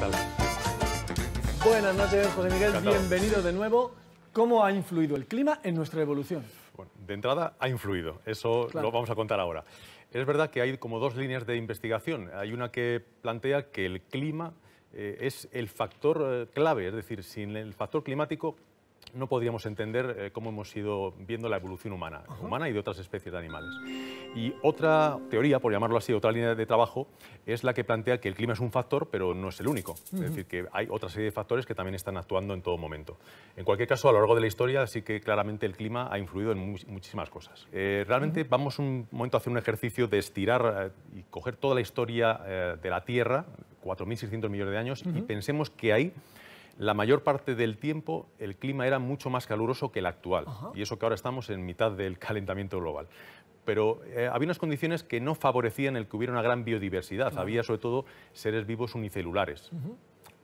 tal? Buenas noches, José Miguel. Bienvenido de nuevo. ¿Cómo ha influido el clima en nuestra evolución? Bueno, de entrada ha influido, eso lo vamos a contar ahora. Es verdad que hay como dos líneas de investigación. Hay una que plantea que el clima eh, es el factor eh, clave, es decir, sin el factor climático no podríamos entender eh, cómo hemos ido viendo la evolución humana, y de otras especies de animales. Y otra teoría, por llamarlo así, otra línea de trabajo, es la que plantea que el clima es un factor, pero no es el único. Es decir, que hay otra serie de factores que también están actuando en todo momento. En cualquier caso, a lo largo de la historia, sí que claramente el clima ha influido en muchísimas cosas. Eh, realmente vamos un momento a hacer un ejercicio de estirar eh, y coger toda la historia de la Tierra, 4.600 millones de años, y pensemos que ahí la mayor parte del tiempo el clima era mucho más caluroso que el actual. Y eso que ahora estamos en mitad del calentamiento global. Pero eh, había unas condiciones que no favorecían el que hubiera una gran biodiversidad. Había sobre todo seres vivos unicelulares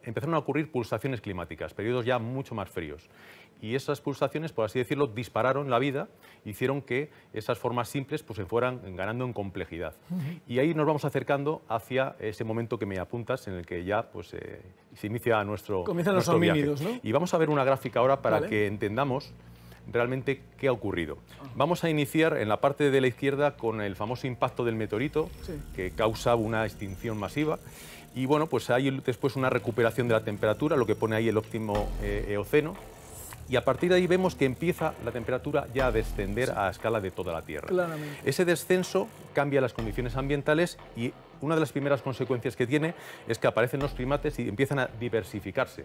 empezaron a ocurrir pulsaciones climáticas, periodos ya mucho más fríos. Y esas pulsaciones, por así decirlo, dispararon la vida, hicieron que esas formas simples pues, se fueran ganando en complejidad. Y ahí nos vamos acercando hacia ese momento que me apuntas, en el que ya pues, eh, se inicia nuestro, Comienzan los homínidos, ¿no? Y vamos a ver una gráfica ahora para que entendamos realmente qué ha ocurrido. Ah. Vamos a iniciar en la parte de la izquierda con el famoso impacto del meteorito, que causa una extinción masiva. Y bueno, pues hay después una recuperación de la temperatura, lo que pone ahí el óptimo eh, eoceno. Y a partir de ahí vemos que empieza la temperatura ya a descender a escala de toda la Tierra. Ese descenso cambia las condiciones ambientales y una de las primeras consecuencias que tiene es que aparecen los primates y empiezan a diversificarse.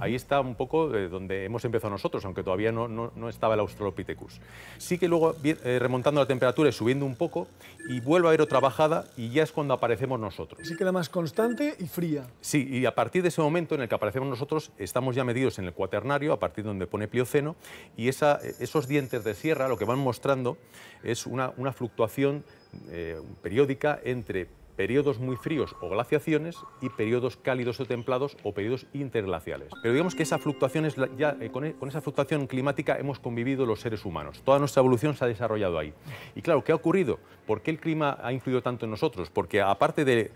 Ahí está un poco de eh, donde hemos empezado nosotros, aunque todavía no, estaba el Australopithecus. Sí que luego, eh, remontando la temperatura y subiendo un poco, y vuelve a haber otra bajada y ya es cuando aparecemos nosotros. Sí que la más constante y fría. Sí, y a partir de ese momento en el que aparecemos nosotros, estamos ya medidos en el cuaternario, a partir de donde pone Plioceno, y esa, esos dientes de sierra lo que van mostrando es una, fluctuación eh, periódica entre periodos muy fríos o glaciaciones y periodos cálidos o templados o periodos interglaciales. Pero digamos que esa fluctuación es ya, eh, e, con, esa fluctuación climática hemos convivido los seres humanos. Toda nuestra evolución se ha desarrollado ahí. Y claro, ¿qué ha ocurrido? ¿Por qué el clima ha influido tanto en nosotros? Porque aparte de,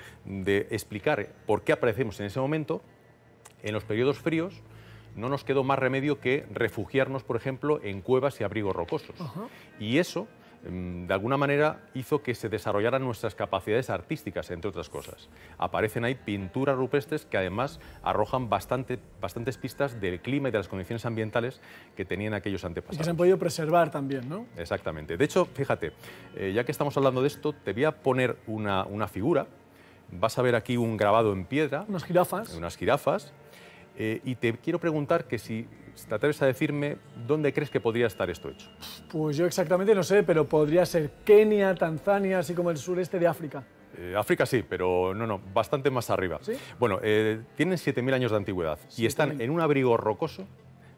explicar por qué aparecemos en ese momento, en los periodos fríos, no nos quedó más remedio que refugiarnos, por ejemplo, en cuevas y abrigos rocosos. Y eso Em, de alguna manera hizo que se desarrollaran nuestras capacidades artísticas, entre otras cosas. Aparecen ahí pinturas rupestres que además arrojan bastante, bastantes pistas del clima y de las condiciones ambientales que tenían aquellos antepasados. Y que se han podido preservar también, ¿no? Exactamente. De hecho, fíjate, eh, ya que estamos hablando de esto, te voy a poner una, una figura. Vas a ver aquí un grabado en piedra. Unas jirafas. Unas jirafas. Eh, y te quiero preguntar que si te atreves a decirme dónde crees que podría estar esto hecho. Pues yo exactamente no sé, pero podría ser Kenia, Tanzania, así como el sureste de África. Eh, África sí, pero no, no, bastante más arriba. Bueno, eh, tienen 7.000 años de antigüedad y están en un abrigo rocoso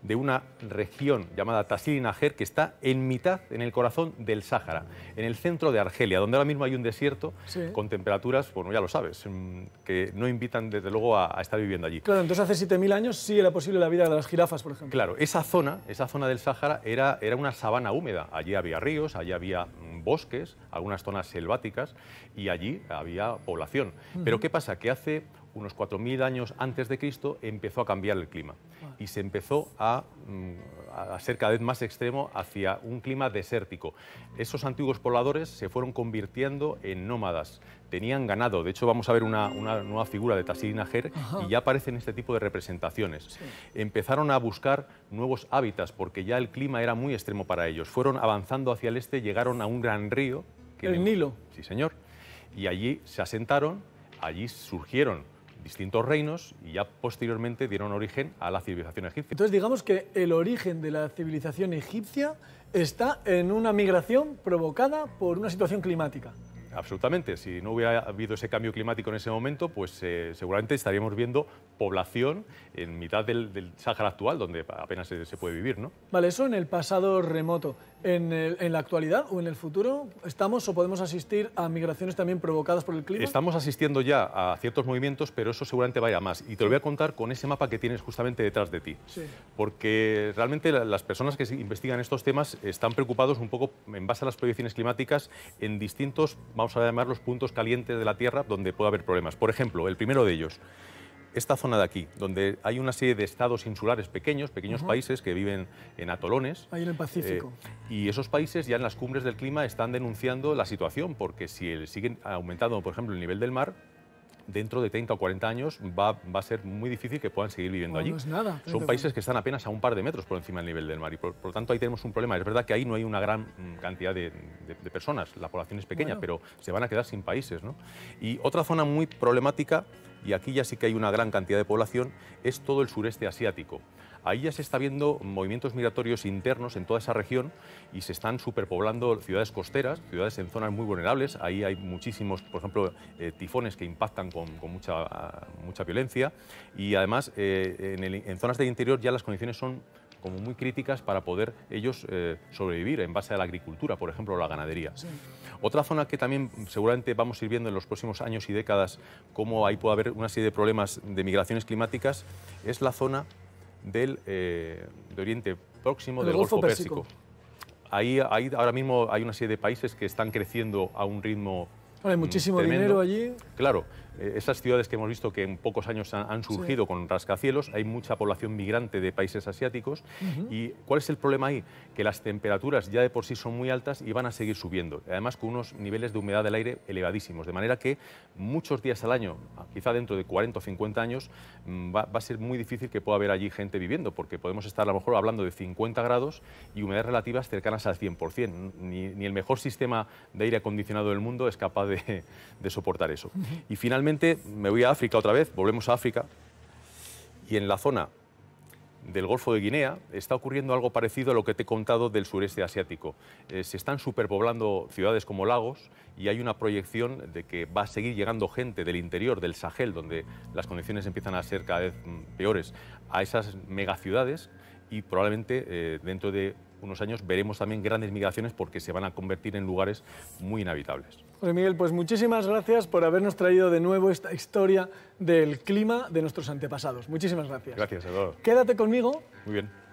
de una región llamada Tassili que está en mitad, en el corazón del Sáhara, en el centro de Argelia, donde ahora mismo hay un desierto con temperaturas, bueno, ya lo sabes, mm, que no invitan desde luego a, estar viviendo allí. Claro, entonces hace 7.000 años sí era posible la vida de las jirafas, por ejemplo. Claro, esa zona, esa zona del Sáhara era, era una sabana húmeda. Allí había ríos, allí había mm, bosques, algunas zonas selváticas y allí había población. Pero ¿qué pasa? Que hace unos 4.000 años antes de Cristo, empezó a cambiar el clima y se empezó a, mm, a, ser cada vez más extremo hacia un clima desértico. Esos antiguos pobladores se fueron convirtiendo en nómadas, tenían ganado, de hecho vamos a ver una, nueva figura de Tassili Najer y ya aparecen este tipo de representaciones. Empezaron a buscar nuevos hábitats porque ya el clima era muy extremo para ellos. Fueron avanzando hacia el este, llegaron a un gran río. el Nilo. Sí, señor. Y allí se asentaron, allí surgieron distintos reinos y ya posteriormente dieron origen a la civilización egipcia. Entonces digamos que el origen de la civilización egipcia está en una migración provocada por una situación climática. Absolutamente. Si no hubiera habido ese cambio climático en ese momento, pues eh, seguramente estaríamos viendo población en mitad del, Sahara Sáhara actual, donde apenas se, se, puede vivir, ¿no? Vale, eso en el pasado remoto en, la actualidad o en el futuro estamos o podemos asistir a migraciones también provocadas por el clima? Estamos asistiendo ya a ciertos movimientos, pero eso seguramente vaya más. Y te lo voy a contar con ese mapa que tienes justamente detrás de ti. Porque realmente las personas que investigan estos temas están preocupados un poco en base a las proyecciones climáticas en distintos, vamos a llamar los puntos calientes de la Tierra donde puede haber problemas. Por ejemplo, el primero de ellos esta zona de aquí, donde hay una serie de estados insulares pequeños, pequeños países que viven en atolones. Ahí en el Pacífico. Eh, y esos países ya en las cumbres del clima están denunciando la situación, porque si el, siguen aumentando, por ejemplo, el nivel del mar, dentro de 30 o 40 años va, a ser muy difícil que puedan seguir viviendo allí. No es nada. Son países que están apenas a un par de metros por encima del nivel del mar y por, lo tanto ahí tenemos un problema. Es verdad que ahí no hay una gran mm, cantidad de, personas, la población es pequeña, pero se van a quedar sin países. ¿no? Y otra zona muy problemática y aquí ya sí que hay una gran cantidad de población, es todo el sureste asiático. Ahí ya se está viendo movimientos migratorios internos en toda esa región y se están superpoblando ciudades costeras, ciudades en zonas muy vulnerables. Ahí hay muchísimos, por ejemplo, eh, tifones que impactan con, mucha, mucha violencia y además eh, en, en zonas del interior ya las condiciones son como muy críticas para poder ellos eh, sobrevivir en base a la agricultura, por ejemplo, la ganadería. Otra zona que también seguramente vamos a ir viendo en los próximos años y décadas cómo ahí puede haber una serie de problemas de migraciones climáticas es la zona del eh, de Oriente Próximo, del Golfo, Pérsico. Ahí, ahí, ahora mismo hay una serie de países que están creciendo a un ritmo... hay muchísimo mm, dinero allí. Claro, eh, esas ciudades que hemos visto que en pocos años han, surgido con rascacielos, hay mucha población migrante de países asiáticos. ¿Y cuál es el problema ahí? Que las temperaturas ya de por sí son muy altas y van a seguir subiendo. Además, con unos niveles de humedad del aire elevadísimos. De manera que muchos días al año, quizá dentro de 40 o 50 años, mm, va, a ser muy difícil que pueda haber allí gente viviendo, porque podemos estar a lo mejor hablando de 50 grados y humedades relativas cercanas al 100%. Ni, el mejor sistema de aire acondicionado del mundo es capaz de, soportar eso. Y finalmente, me voy a África otra vez, volvemos a África, y en la zona del Golfo de Guinea está ocurriendo algo parecido a lo que te he contado del sureste asiático. Eh, se están superpoblando ciudades como Lagos y hay una proyección de que va a seguir llegando gente del interior, del Sahel, donde las condiciones empiezan a ser cada vez mm, peores, a esas megaciudades y probablemente eh, dentro de unos años veremos también grandes migraciones porque se van a convertir en lugares muy inhabitables. José Miguel, pues muchísimas gracias por habernos traído de nuevo esta historia del clima de nuestros antepasados. Muchísimas gracias. Gracias a Quédate conmigo. Muy bien